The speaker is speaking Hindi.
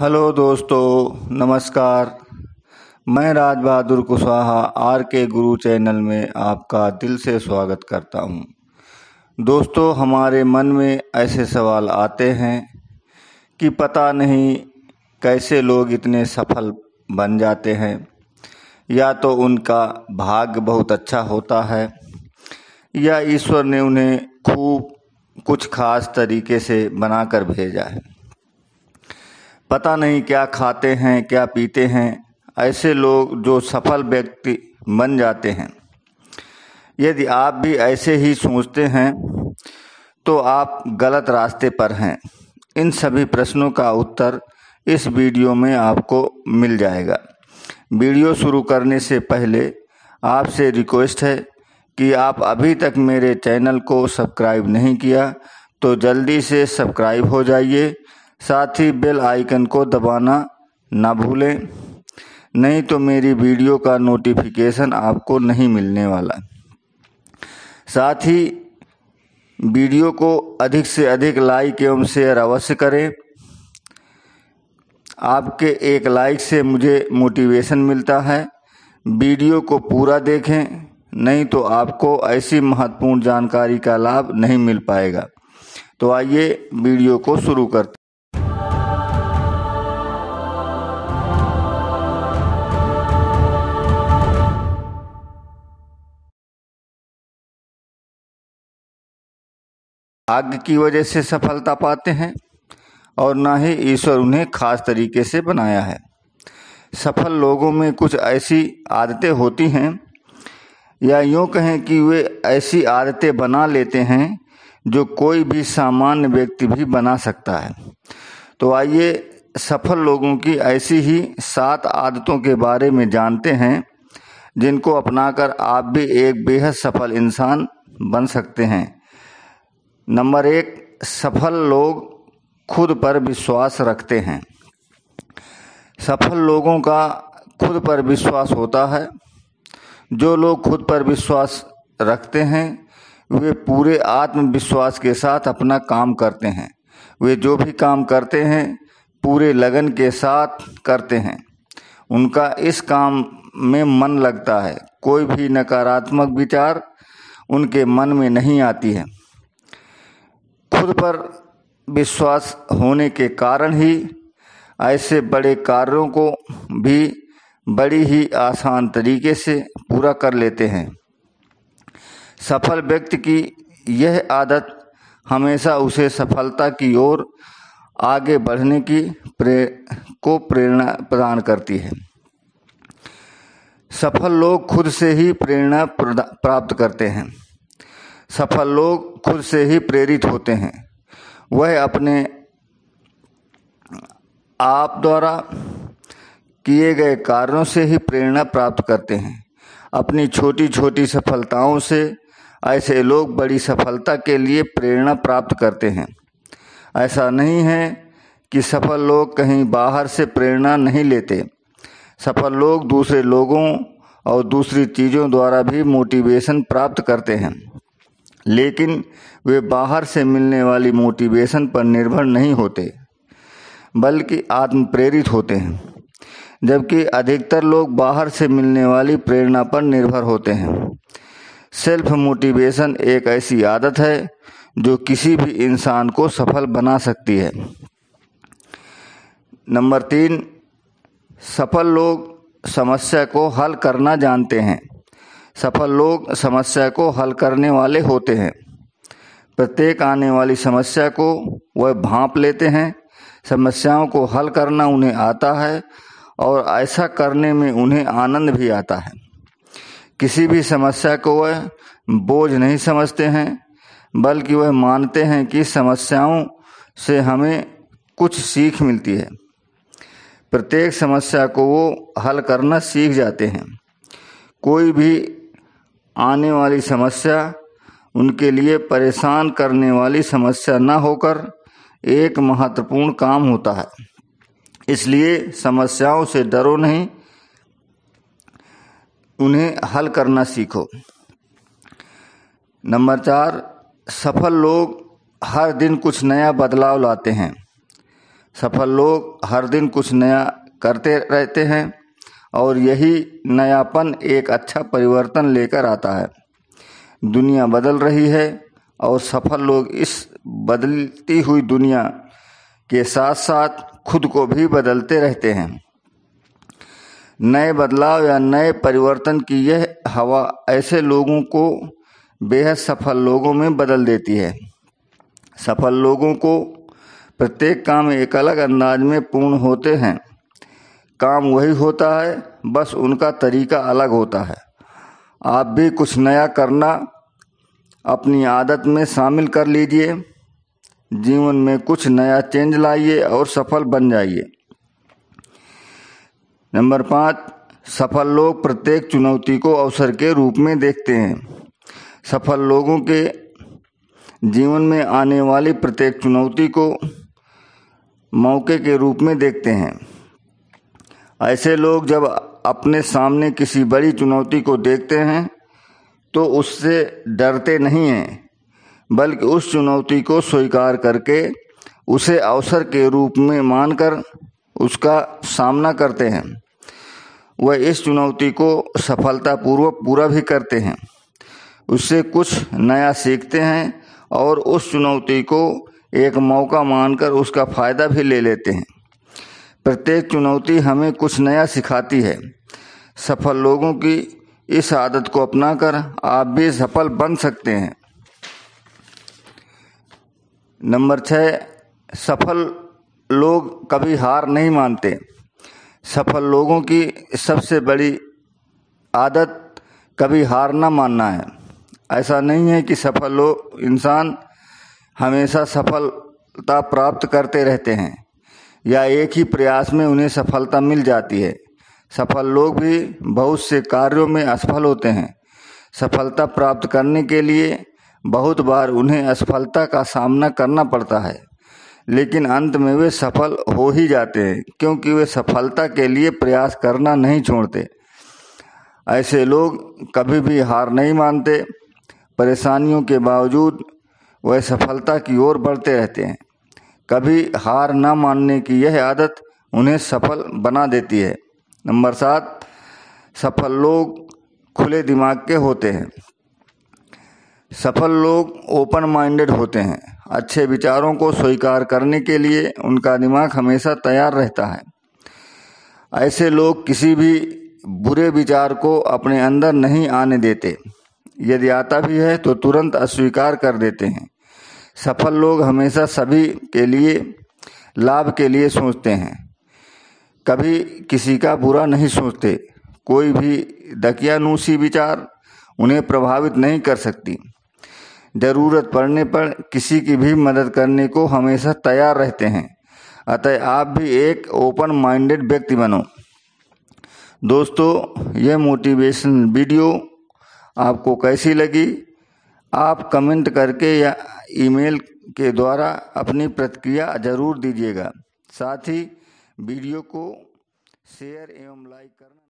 हेलो दोस्तों नमस्कार मैं राज बहादुर कुशवाहा आर के गुरु चैनल में आपका दिल से स्वागत करता हूं। दोस्तों हमारे मन में ऐसे सवाल आते हैं कि पता नहीं कैसे लोग इतने सफल बन जाते हैं या तो उनका भाग्य बहुत अच्छा होता है या ईश्वर ने उन्हें खूब कुछ खास तरीके से बनाकर भेजा है पता नहीं क्या खाते हैं क्या पीते हैं ऐसे लोग जो सफल व्यक्ति बन जाते हैं यदि आप भी ऐसे ही सोचते हैं तो आप गलत रास्ते पर हैं इन सभी प्रश्नों का उत्तर इस वीडियो में आपको मिल जाएगा वीडियो शुरू करने से पहले आपसे रिक्वेस्ट है कि आप अभी तक मेरे चैनल को सब्सक्राइब नहीं किया तो जल्दी से सब्सक्राइब हो जाइए साथ ही बेल आइकन को दबाना ना भूलें नहीं तो मेरी वीडियो का नोटिफिकेशन आपको नहीं मिलने वाला साथ ही वीडियो को अधिक से अधिक लाइक एवं शेयर अवश्य करें आपके एक लाइक से मुझे मोटिवेशन मिलता है वीडियो को पूरा देखें नहीं तो आपको ऐसी महत्वपूर्ण जानकारी का लाभ नहीं मिल पाएगा तो आइए वीडियो को शुरू करते भाग्य की वजह से सफलता पाते हैं और ना ही ईश्वर उन्हें खास तरीके से बनाया है सफल लोगों में कुछ ऐसी आदतें होती हैं या यूँ कहें कि वे ऐसी आदतें बना लेते हैं जो कोई भी सामान्य व्यक्ति भी बना सकता है तो आइए सफल लोगों की ऐसी ही सात आदतों के बारे में जानते हैं जिनको अपनाकर आप भी एक बेहद सफल इंसान बन सकते हैं नंबर एक सफल लोग खुद पर विश्वास रखते हैं सफल लोगों का खुद पर विश्वास होता है जो लोग खुद पर विश्वास रखते हैं वे पूरे आत्मविश्वास के साथ अपना काम करते हैं वे जो भी काम करते हैं पूरे लगन के साथ करते हैं उनका इस काम में मन लगता है कोई भी नकारात्मक विचार उनके मन में नहीं आती है खुद पर विश्वास होने के कारण ही ऐसे बड़े कार्यों को भी बड़ी ही आसान तरीके से पूरा कर लेते हैं सफल व्यक्ति की यह आदत हमेशा उसे सफलता की ओर आगे बढ़ने की प्रे को प्रेरणा प्रदान करती है सफल लोग खुद से ही प्रेरणा प्राप्त करते हैं सफल लोग खुद से ही प्रेरित होते हैं वह अपने आप द्वारा किए गए कार्यों से ही प्रेरणा प्राप्त करते हैं अपनी छोटी छोटी सफलताओं से ऐसे लोग बड़ी सफलता के लिए प्रेरणा प्राप्त करते हैं ऐसा नहीं है कि सफल लोग कहीं बाहर से प्रेरणा नहीं लेते सफल लोग दूसरे लोगों और दूसरी चीज़ों द्वारा भी मोटिवेशन प्राप्त करते हैं लेकिन वे बाहर से मिलने वाली मोटिवेशन पर निर्भर नहीं होते बल्कि आत्म प्रेरित होते हैं जबकि अधिकतर लोग बाहर से मिलने वाली प्रेरणा पर निर्भर होते हैं सेल्फ मोटिवेशन एक ऐसी आदत है जो किसी भी इंसान को सफल बना सकती है नंबर तीन सफल लोग समस्या को हल करना जानते हैं सफल लोग समस्या को हल करने वाले होते हैं प्रत्येक आने वाली समस्या को वह भांप लेते हैं समस्याओं को हल करना उन्हें आता है और ऐसा करने में उन्हें आनंद भी आता है किसी भी समस्या को वह बोझ नहीं समझते हैं बल्कि वह मानते हैं कि समस्याओं से हमें कुछ सीख मिलती है प्रत्येक समस्या को वो हल करना सीख जाते हैं कोई भी आने वाली समस्या उनके लिए परेशान करने वाली समस्या न होकर एक महत्वपूर्ण काम होता है इसलिए समस्याओं से डरो नहीं उन्हें हल करना सीखो नंबर चार सफल लोग हर दिन कुछ नया बदलाव लाते हैं सफल लोग हर दिन कुछ नया करते रहते हैं और यही नयापन एक अच्छा परिवर्तन लेकर आता है दुनिया बदल रही है और सफल लोग इस बदलती हुई दुनिया के साथ साथ खुद को भी बदलते रहते हैं नए बदलाव या नए परिवर्तन की यह हवा ऐसे लोगों को बेहद सफल लोगों में बदल देती है सफल लोगों को प्रत्येक काम एक अलग अंदाज में पूर्ण होते हैं काम वही होता है बस उनका तरीका अलग होता है आप भी कुछ नया करना अपनी आदत में शामिल कर लीजिए जीवन में कुछ नया चेंज लाइए और सफल बन जाइए नंबर पाँच सफल लोग प्रत्येक चुनौती को अवसर के रूप में देखते हैं सफल लोगों के जीवन में आने वाली प्रत्येक चुनौती को मौके के रूप में देखते हैं ऐसे लोग जब अपने सामने किसी बड़ी चुनौती को देखते हैं तो उससे डरते नहीं हैं बल्कि उस चुनौती को स्वीकार करके उसे अवसर के रूप में मानकर उसका सामना करते हैं वह इस चुनौती को सफलतापूर्वक पूरा भी करते हैं उससे कुछ नया सीखते हैं और उस चुनौती को एक मौका मानकर उसका फ़ायदा भी ले लेते हैं प्रत्येक चुनौती हमें कुछ नया सिखाती है सफल लोगों की इस आदत को अपनाकर आप भी सफल बन सकते हैं नंबर छः सफल लोग कभी हार नहीं मानते सफल लोगों की सबसे बड़ी आदत कभी हार ना मानना है ऐसा नहीं है कि सफल लोग इंसान हमेशा सफलता प्राप्त करते रहते हैं या एक ही प्रयास में उन्हें सफलता मिल जाती है सफल लोग भी बहुत से कार्यों में असफल होते हैं सफलता प्राप्त करने के लिए बहुत बार उन्हें असफलता का सामना करना पड़ता है लेकिन अंत में वे सफल हो ही जाते हैं क्योंकि वे सफलता के लिए प्रयास करना नहीं छोड़ते ऐसे लोग कभी भी हार नहीं मानते परेशानियों के बावजूद वह सफलता की ओर बढ़ते रहते हैं कभी हार न मानने की यह आदत उन्हें सफल बना देती है नंबर सात सफल लोग खुले दिमाग के होते हैं सफल लोग ओपन माइंडेड होते हैं अच्छे विचारों को स्वीकार करने के लिए उनका दिमाग हमेशा तैयार रहता है ऐसे लोग किसी भी बुरे विचार को अपने अंदर नहीं आने देते यदि आता भी है तो तुरंत अस्वीकार कर देते हैं सफल लोग हमेशा सभी के लिए लाभ के लिए सोचते हैं कभी किसी का बुरा नहीं सोचते कोई भी दकियानूसी विचार उन्हें प्रभावित नहीं कर सकती ज़रूरत पड़ने पर किसी की भी मदद करने को हमेशा तैयार रहते हैं अतः आप भी एक ओपन माइंडेड व्यक्ति बनो दोस्तों यह मोटिवेशन वीडियो आपको कैसी लगी आप कमेंट करके या ईमेल के द्वारा अपनी प्रतिक्रिया जरूर दीजिएगा साथ ही वीडियो को शेयर एवं लाइक करना